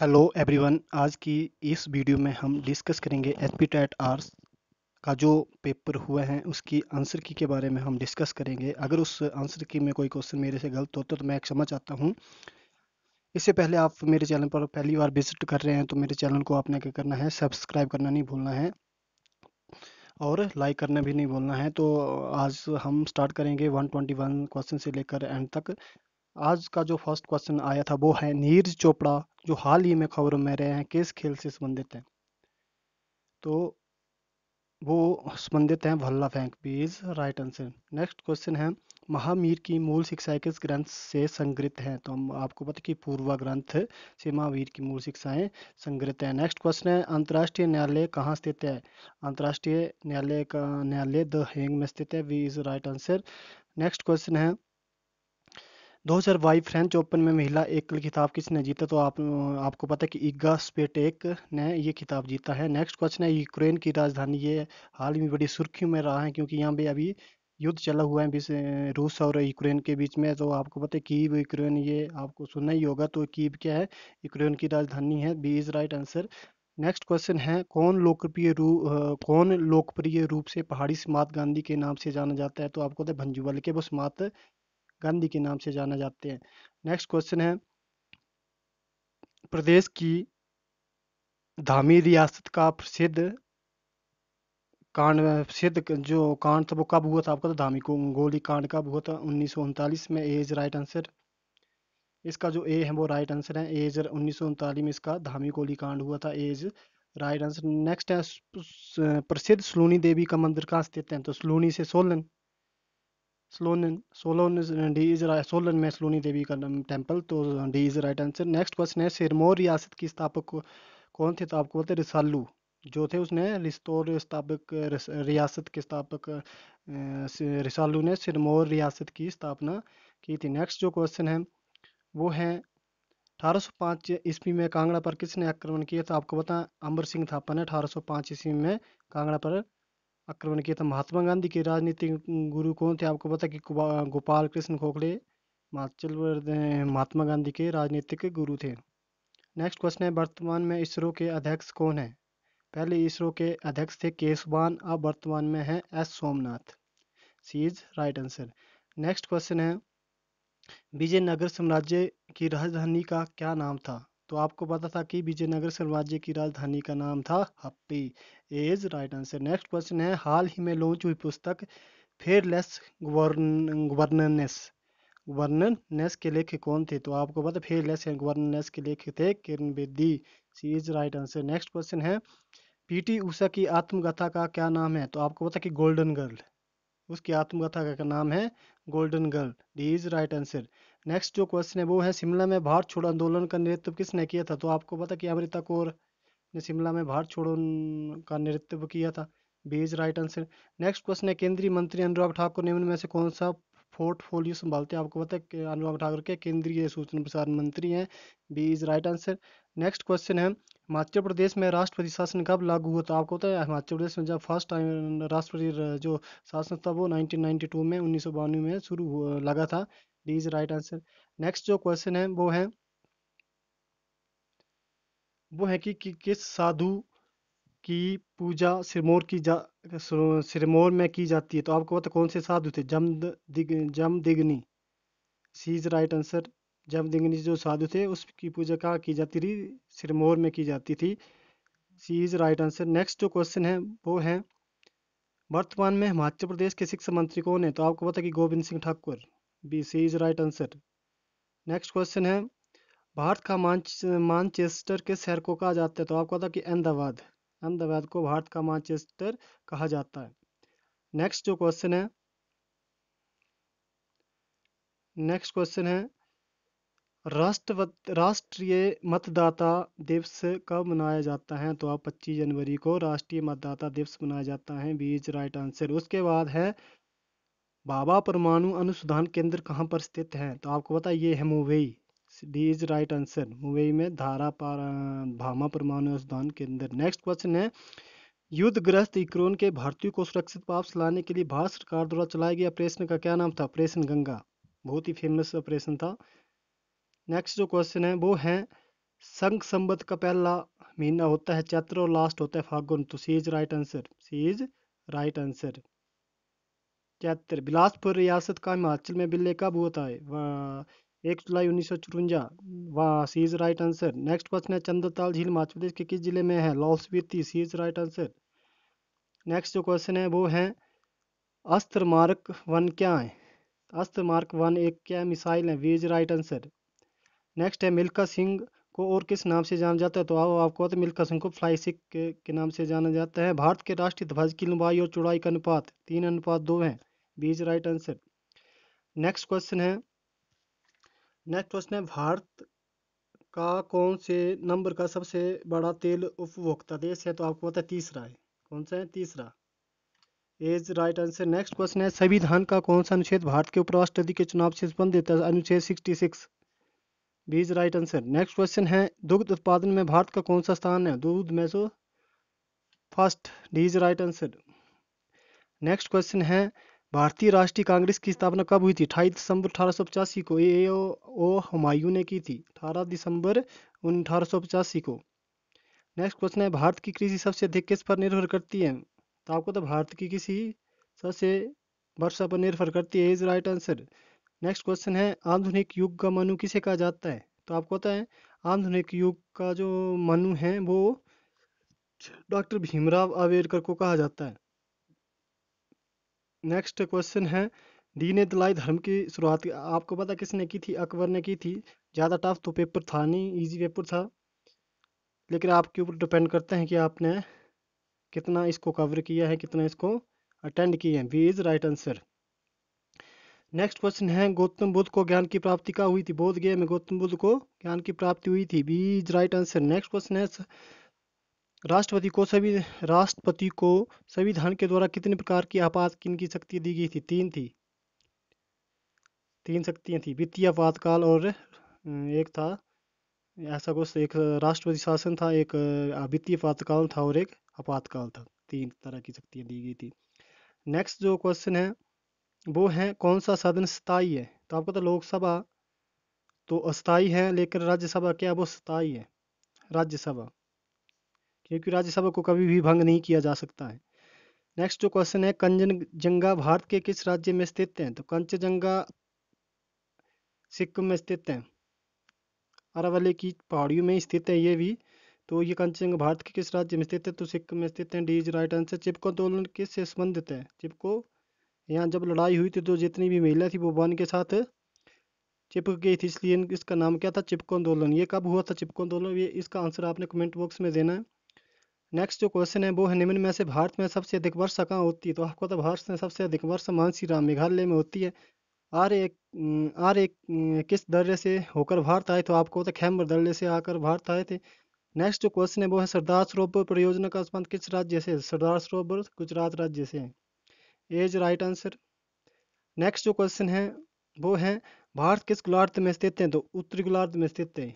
hello everyone आज की इस वीडियो में हम डिस्कस करेंगे एच पी टैट आर्स का जो पेपर हुआ है उसकी आंसर की के बारे में हम डिस्कस करेंगे अगर उस आंसर की में कोई क्वेश्चन मेरे से गलत होता तो मैं क्षमा चाहता हूँ इससे पहले आप मेरे चैनल पर पहली बार विजिट कर रहे हैं तो मेरे चैनल को आपने क्या करना है सब्सक्राइब करना नहीं भूलना है और लाइक करना भी नहीं भूलना है तो आज हम स्टार्ट करेंगे वन क्वेश्चन से लेकर एंड तक आज का जो फर्स्ट क्वेश्चन आया था वो है नीरज चोपड़ा जो हाल ही में खबरों में रहे हैं किस खेल से संबंधित हैं तो वो संबंधित हैं भल्ला फेंक भी is right answer next question है महावीर की मूल शिक्षाएं किस ग्रंथ से संग्रहित हैं तो हम आपको पता कि पूर्वा ग्रंथ से महावीर की मूल शिक्षाएं संग्रहित हैं नेक्स्ट क्वेश्चन है अंतर्राष्ट्रीय न्यायालय कहाँ स्थित है अंतर्राष्ट्रीय न्यायालय का न्यायालय द हेंग में स्थित है B is right answer next question है 2022 फ्रेंच ओपन में महिला एकल खिताब किसने जीता तो आप आपको पता है कि इगा स्पेटेक ने ये खिताब जीता है नेक्स्ट क्वेश्चन है यूक्रेन की राजधानी ये हाल ही में बड़ी सुर्खियों में रहा है क्योंकि यहाँ पे अभी युद्ध चला हुआ है बीच रूस और यूक्रेन के बीच में तो आपको पता है कीव यूक्रेन ये आपको सुनना ही होगा तो कीव क्या है यूक्रेन की राजधानी है B is right answer next question है कौन लोकप्रिय रूप कौन लोकप्रिय रूप से पहाड़ी समात गांधी के नाम से जाना जाता है तो आपको पता है भंजूवाल के वो समात गांधी के नाम से जाना जाते हैं नेक्स्ट क्वेश्चन है प्रदेश की धामी रियासत का प्रसिद्ध कांड सिद्ध जो कांड था वो कब हुआ था आपका तो धामी को गोली कांड कब हुआ था उन्नीस में एज राइट आंसर इसका जो ए है वो राइट आंसर है एज उन्नीस में इसका धामी गोली कांड हुआ था एज राइट आंसर नेक्स्ट है प्रसिद्ध सलूनी देवी का मंदिर कहाँ स्थित है तो सलूनी से Solan Sloan, Solon D is right Solan में सलोनी देवी का टेम्पल तो D is right answer next question है सिरमौर रियासत की स्थापक कौन थे तो आपको बोलते रिसालू जो थे उसने रिस्तौर स्थापक रियासत के स्थापक रिसालू ने सिरमौर रियासत की स्थापना की थी नेक्स्ट जो क्वेश्चन है वो है 1805 ईस्वी में कांगड़ा पर किसने आक्रमण किया था आपको बताएं अमर सिंह थापा ने 1805 ईस्वी में कांगड़ा पर आक्रमण किया था महात्मा गांधी के राजनीतिक गुरु कौन थे आपको पता कि गोपाल कृष्ण खोखले हिमाचल महात्मा गांधी के राजनीतिक गुरु थे नेक्स्ट क्वेश्चन है वर्तमान में इसरो के अध्यक्ष कौन है पहले इसरो के अध्यक्ष थे केशवान अब वर्तमान में है S Somnath C is right answer next question है विजयनगर साम्राज्य की राजधानी का क्या नाम था तो आपको पता था कि विजयनगर साम्राज्य की राजधानी का नाम था Hampi is right answer next question है हाल ही में लॉन्च हुई पुस्तक फेयरलेस गवर्नेंस गवर्नेंस के लेखक कौन थे तो आपको पता फेयरलेस एंड गवर्नेंस के लेखक थे Kiran Bedi C is right answer next question है पीटी उषा की आत्मकथा का क्या नाम है तो आपको पता कि गोल्डन गर्ल उसकी आत्मकथा का नाम है golden girl D is right answer next जो क्वेश्चन है वो है शिमला में भारत छोड़ो आंदोलन का नेतृत्व किसने किया था तो आपको पता कि अमृता कौर ने शिमला में भारत छोड़ो का नेतृत्व किया था B is right answer next question है केंद्रीय मंत्री अनुराग ठाकुर निम्न में से कौन सा पोर्टफोलियो संभालते हैं आपको पता है अनुराग ठाकुर के केंद्रीय सूचना प्रसारण मंत्री हैं B is right answer next question है हिमाचल प्रदेश में राष्ट्रपति शासन कब लागू हुआ था आपको पता है हिमाचल प्रदेश में जब फर्स्ट टाइम राष्ट्रपति जो शासन था वो 1992 में उन्नीस में शुरू लगा था D is right answer next जो क्वेश्चन है वो है वो है कि, कि किस साधु की पूजा सिरमौर की जा सिरमौर में की जाती है तो आपको पता कौन से साधु थे जम दिग जम दिग्नी सी इज राइट आंसर जम दिग्नी जो साधु थे उसकी पूजा कहाँ की जाती थी सिरमौर में की जाती थी C is right answer next जो क्वेश्चन है वो है वर्तमान में हिमाचल प्रदेश के शिक्षा मंत्री कौन है तो आपको पता कि Govind Singh Thakur B C is right answer next question है भारत का मानचेस्टर किस शहर को कहा जाता है तो आपको पता कि अहमदाबाद अहमदाबाद को भारत का मानचेस्टर कहा जाता है नेक्स्ट जो क्वेश्चन है नेक्स्ट क्वेश्चन है राष्ट्र राष्ट्रीय मतदाता दिवस कब मनाया जाता है तो आप 25 जनवरी को राष्ट्रीय मतदाता दिवस मनाया जाता है बी इज राइट आंसर उसके बाद है बाबा परमाणु अनुसंधान केंद्र कहाँ पर स्थित है तो आपको पता ये है Mumbai D is right answer Mumbai में धारा पर भामा परमाणु अनुसंधान केंद्र नेक्स्ट क्वेश्चन है युद्धग्रस्त इक्रोन के भारतीयों को सुरक्षित वापस लाने के लिए भारत सरकार द्वारा चलाए गए ऑपरेशन का क्या नाम था ऑपरेशन गंगा बहुत ही फेमस ऑपरेशन था नेक्स्ट जो क्वेश्चन है वो है संघ संबत का पहला महीना होता है चैत्र और लास्ट होता है फागुन तो C is right answer C is right answer तिहत्तर बिलासपुर रियासत का हिमाचल में बिल्ले कब होता है वहाँ एक जुलाई उन्नीस सौ चुरंजा वहाँ is right answer next question है चंद्रताल झील हिमाचल प्रदेश के किस जिले में है Spiti C is right answer next जो क्वेश्चन है वो है अस्त्र मार्क वन क्या है अस्त्र मार्क वन एक क्या है मिसाइल है B is right answer next है मिल्खा सिंह को और किस नाम से जाना जाता है तो आओ आपको तो मिल्खा सिंह को फ्लाई सिख के, के नाम से जाना जाता है भारत के राष्ट्रीय ध्वज की लंबाई और चौड़ाई का अनुपात तीन अनुपात दो है B is right answer next question है नेक्स्ट क्वेश्चन है भारत का कौन से नंबर का सबसे बड़ा तेल उपभोक्ता देश है तो आपको पता है तीसरा है कौन सा है तीसरा is right answer next question है संविधान का कौन सा अनुच्छेद भारत के उपराष्ट्रपति के चुनाव से संबंधित है अनुच्छेद sixty six B is right answer next question है दुग्ध उत्पादन में भारत का कौन सा स्थान है दूध में जो first D is right answer next question है भारतीय राष्ट्रीय कांग्रेस की स्थापना कब हुई थी अठाईस दिसंबर अठारह को ए ओ, ओ हुमायूं ने की थी अठारह दिसंबर अठारह को नेक्स्ट क्वेश्चन है भारत की कृषि सबसे अधिक किस पर निर्भर करती है तो आपको तो भारत की कृषि सबसे वर्षा पर निर्भर करती है is right answer next question है आधुनिक युग का मनु किसे कहा जाता है तो आपको पता तो है आधुनिक युग का जो मनु है वो डॉक्टर भीमराव आम्बेडकर को कहा जाता है नेक्स्ट क्वेश्चन है दीन दलाई धर्म की शुरुआत आपको पता किसने की थी अकबर ने की थी ज़्यादा टफ तो पेपर था नहीं ईजी पेपर था लेकिन आपके ऊपर डिपेंड करते हैं कि आपने कितना इसको कवर किया है कितना इसको अटेंड किए हैं B is right answer next question है गौतम बुद्ध को ज्ञान की प्राप्ति का हुई थी बोध गया में गौतम बुद्ध को ज्ञान की प्राप्ति हुई थी B is right answer next question है राष्ट्रपति को सभी राष्ट्रपति को संविधान के द्वारा कितने प्रकार की आपात किन की शक्ति दी गई थी तीन थी तीन शक्तियां थी वित्तीय आपातकाल और हम्म, एक था ऐसा कुछ एक राष्ट्रपति शासन था एक वित्तीय आपातकाल था और एक आपातकाल था तीन तरह की शक्तियां दी गई थी नेक्स्ट जो क्वेश्चन है वो है कौन सा सदन स्थायी है तो आपको तो लोकसभा तो अस्थाई है लेकिन राज्यसभा क्या वो स्थायी है राज्यसभा क्योंकि राज्यसभा को कभी भी भंग नहीं किया जा सकता है नेक्स्ट जो क्वेश्चन है कंचनजंगा भारत के किस राज्य में स्थित है तो कंचनजंगा सिक्किम में स्थित है अरावली की पहाड़ियों में स्थित है ये भी तो ये कंचनजंगा भारत के किस राज्य में स्थित है तो सिक्किम में स्थित है D is right answer Chipko Andolan किस से संबंधित है चिपको यहाँ जब लड़ाई हुई थी तो जितनी भी महिला थी वो वन के साथ चिपक गई थी इसलिए इसका नाम क्या था चिपको आंदोलन ये कब हुआ था चिपको आंदोलन ये इसका आंसर आपने कमेंट बॉक्स में देना है नेक्स्ट जो क्वेश्चन है वो है निम्न में से भारत में सबसे अधिक वर्षा कहाँ होती है तो आपको तो भारत में सबसे अधिक वर्षा मानसीराम मेघालय में होती है आर एक आर एक किस दर्रे से होकर भारत आए तो आपको तो खैम्बर दर्रे से आकर भारत आए थे नेक्स्ट जो क्वेश्चन है वो है सरदार सरोवर परियोजना का संबंध किस राज्य से सरदार सरोवर गुजरात राज्य से है एज राइट आंसर नेक्स्ट जो क्वेश्चन है वो है भारत किस गोलार्ध में स्थित है तो उत्तरी गोलार्ध में स्थित है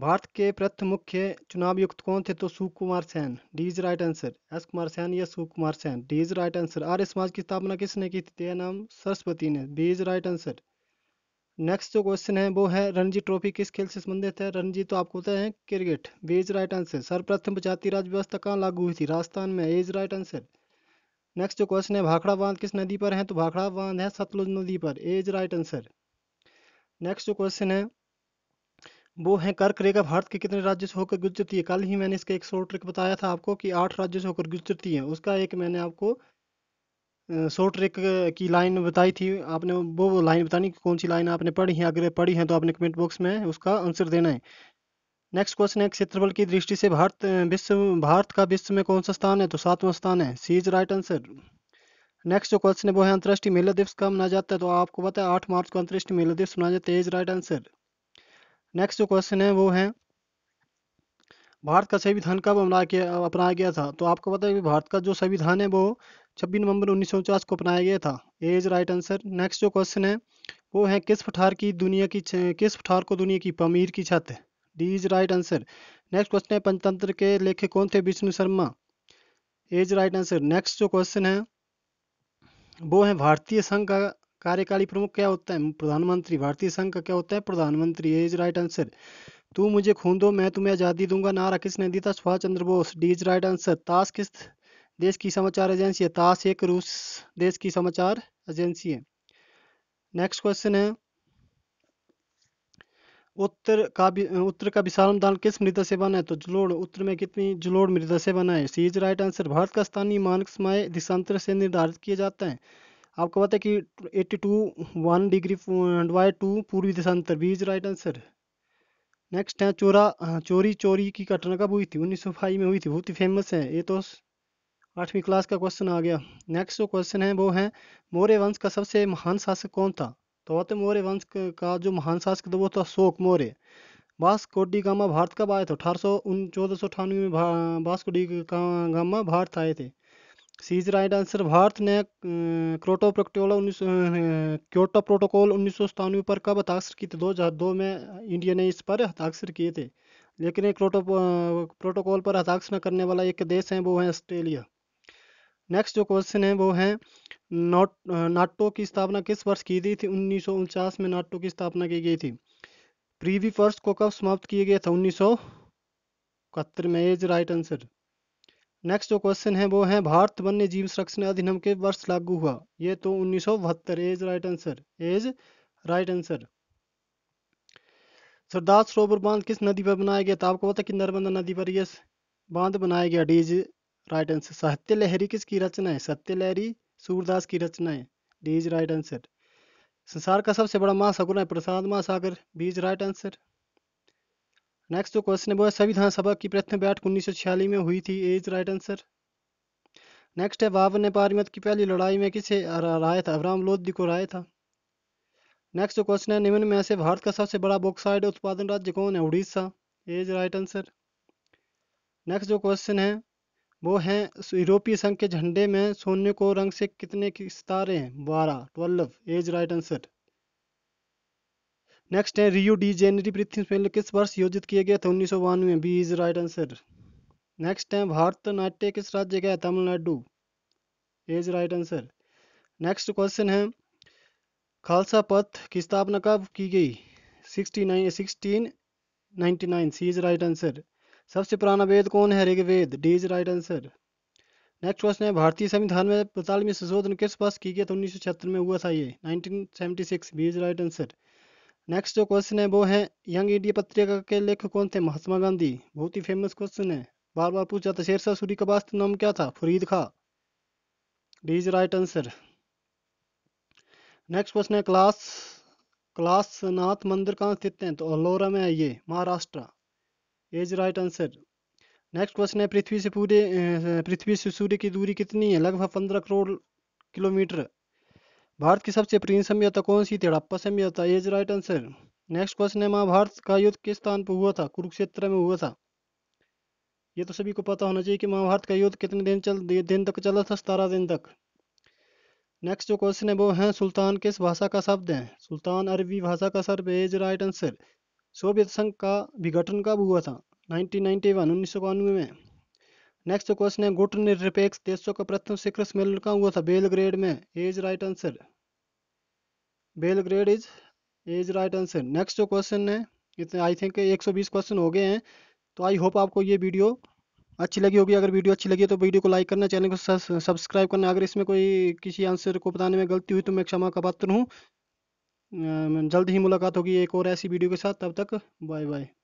भारत के प्रथम मुख्य चुनाव युक्त कौन थे तो Sukumar Kumar Sen D is right answer S Kumar Sen या Sukumar Kumar Sen D is right answer Arya Samaj की स्थापना किसने की थी तो यह नाम सरस्वती ने B is right answer next जो क्वेश्चन है वो है रणजी ट्रॉफी किस खेल से संबंधित है रणजी तो आपको पता है cricket B is right answer सर्वप्रथम पंचायती राज व्यवस्था कहाँ लागू हुई थी राजस्थान में A's is right answer next जो क्वेश्चन है भाखड़ा बांध किस नदी पर है तो भाखड़ा बांध है सतलुज नदी पर A is right answer next जो क्वेश्चन है वो है कर्क रेखा भारत के कितने राज्य से होकर गुजरती है कल ही मैंने इसका एक शॉर्ट ट्रिक बताया था आपको कि आठ राज्य से होकर गुजरती है उसका एक मैंने आपको शॉर्ट ट्रिक की लाइन बताई थी आपने वो लाइन बतानी कि कौन सी लाइन आपने पढ़ी है अगर पढ़ी है तो आपने कमेंट बॉक्स में उसका आंसर देना है नेक्स्ट क्वेश्चन है क्षेत्रफल की दृष्टि से भारत विश्व भारत का विश्व में कौन सा स्थान है तो सातवां स्थान है C is right answer next जो क्वेश्चन है वो है अंतर्राष्ट्रीय मेला दिवस कब मनाया जाता है तो आपको पता है आठ मार्च को अंतर्राष्ट्रीय महिला दिवस मनाया जाता है इज राइट आंसर नेक्स्ट जो क्वेश्चन है वो है भारत का संविधान कब अपना किया अपनाया गया था तो आपको पता है कि भारत का जो संविधान है वो 26 नवंबर उन्नीस को अपनाया गया था A is right answer next जो क्वेश्चन है वो है किस पठार की दुनिया की किस पठार को दुनिया की पमीर की छत है D is right answer next question है पंचतंत्र के लेखक कौन थे Vishnu Sharma A is right answer next जो क्वेश्चन है वो है भारतीय संघ का कार्यकारी प्रमुख क्या होता है प्रधानमंत्री भारतीय संघ का क्या होता है प्रधानमंत्री इज राइट आंसर तू मुझे खून दो मैं तुम्हें आज़ादी दूंगा नारा किसने दी था Subhash Chandra Bose D is right answer ताश किस देश की समाचार एजेंसी है ताश एक रूस देश की समाचार एजेंसी है नेक्स्ट क्वेश्चन है उत्तर का उत्तर का विशाल दान किस मृदा से बना है तो जलोड़ उत्तर में कितनी जलोड़ मृदा से बना है C is right answer Bharat का स्थानीय मानक समय दिशांतर से निर्धारित किया जाता है आपको पता है कि eighty two one degree and by two पूर्वी देशांतर B is right answer next है चोरा हाँ, चोरी चोरी की घटना कब हुई थी उन्नीस में हुई थी बहुत ही फेमस है ये तो आठवीं क्लास का क्वेश्चन आ गया नेक्स्ट जो क्वेश्चन है वो है मौर्य वंश का सबसे महान शासक कौन था तो वह मौर्य वंश का जो महान शासक था वो था अशोक मौर्य बास्कोडी गामा भारत कब आए थे अठारह सौ चौदह सौ अठानवे में बास्कोडी गामा भारत आए थे C is right answer Bharat ने क्रोटो अं, प्रोटोकॉल उन्नीस क्योटो अं, प्रोटोकॉल अं, उन्नीस सौ सतानवे पर कब हताक्षर किए थे दो हज़ार दो में इंडिया ने इस पर हताक्षर किए थे लेकिन क्रोटो प्रोटोकॉल पर हताक्षर करने वाला एक देश है वो है ऑस्ट्रेलिया नेक्स्ट जो क्वेश्चन है वो है नोट नाटो की स्थापना किस वर्ष की गई थी उन्नीस में नाटो की स्थापना की गई थी प्रीवी फर्स्ट को कब समाप्त किया गया था उन्नीस में एज राइट आंसर नेक्स्ट जो क्वेश्चन है वो है भारत वन्य जीव संरक्षण अधिनियम के वर्ष लागू हुआ ये तो उन्नीस सौ बहत्तर A's right answer A's right answer Sardar Sarovar बांध किस नदी पर बनाया गया था आपको पता कि नर्मदा नदी पर यह बांध बनाया गया डीज राइट आंसर सत्य लहरी किसकी रचना है सत्य लहरी सूरदास की रचना है डीज राइट आंसर संसार का सबसे बड़ा महासागर है प्रसाद महासागर बीज राइट आंसर नेक्स्ट जो क्वेश्चन है वो है संविधान सभा की प्रथम बैठक उन्नीस में हुई थी इज राइट आंसर नेक्स्ट है बाबर ने पारिमत की पहली लड़ाई में किसे हराया था अबराम लोधी को हराया था नेक्स्ट जो क्वेश्चन है निम्न में से भारत का सबसे बड़ा बॉक्साइड उत्पादन राज्य कौन है Orissa is right answer next जो क्वेश्चन है वो है यूरोपीय संघ के झंडे में सोने को रंग से कितने सितारे हैं बारह twelve A's right answer next है रियो डी जेनरी पृथ्वी मेले किस वर्ष आयोजित किया गया था उन्नीस सौ बानवे B is right answer next है भारत नाट्य किस राज्य का है Tamil Nadu A is right answer next question है खालसा पथ की स्थापना कब की गई sixty nine sixteen ninety nine C is right answer सबसे पुराना वेद कौन है Rigveda D is right answer next question है भारतीय संविधान में पतालवी संशोधन किस वर्ष की गया था उन्नीस में हुआ था ये nineteen seventy six B is right answer next जो क्वेश्चन है वो है यंग इंडिया पत्रिका के लेखक कौन थे महात्मा गांधी बहुत ही फेमस क्वेश्चन है बार बार पूछा था शेरशाह सूरी का वास्तव नाम क्या था Farid Khan D is right answer next question है क्लास क्लास नाथ मंदिर कहाँ स्थित है तो अल्लोरा में है ये Maharashtra is right answer next question है पृथ्वी से पूरे पृथ्वी से सूर्य की दूरी कितनी है लगभग पंद्रह करोड़ किलोमीटर भारत की सबसे प्रीन सभ्यता कौन सी थी हड़प्पा सभ्यता is right answer next question है महाभारत का युद्ध किस स्थान पर हुआ था कुरुक्षेत्र में हुआ था ये तो सभी को पता होना चाहिए कि महाभारत का युद्ध कितने दिन चल दिन तक चला था सतारह दिन तक नेक्स्ट जो क्वेश्चन है वो है सुल्तान किस भाषा का शब्द है सुल्तान अरबी भाषा का शब्द इज राइट आंसर सोवियत संघ का विघटन कब हुआ था वन उन्नीस में नेक्स्ट क्वेश्चन है गुट निरपेक्ष देशों का प्रथम शिखर सम्मेलन कहाँ हुआ था बेलग्रेड में is right answer Belgrade is is right answer next जो क्वेश्चन है इतने आई थिंक 120 क्वेश्चन हो गए हैं तो आई होप आपको ये वीडियो अच्छी लगी होगी अगर वीडियो अच्छी लगी तो वीडियो को लाइक करना चैनल को सब्सक्राइब करना अगर इसमें कोई किसी आंसर को बताने में गलती हुई तो मैं क्षमा का पात्र हूँ जल्द ही मुलाकात होगी एक और ऐसी वीडियो के साथ तब तक बाय बाय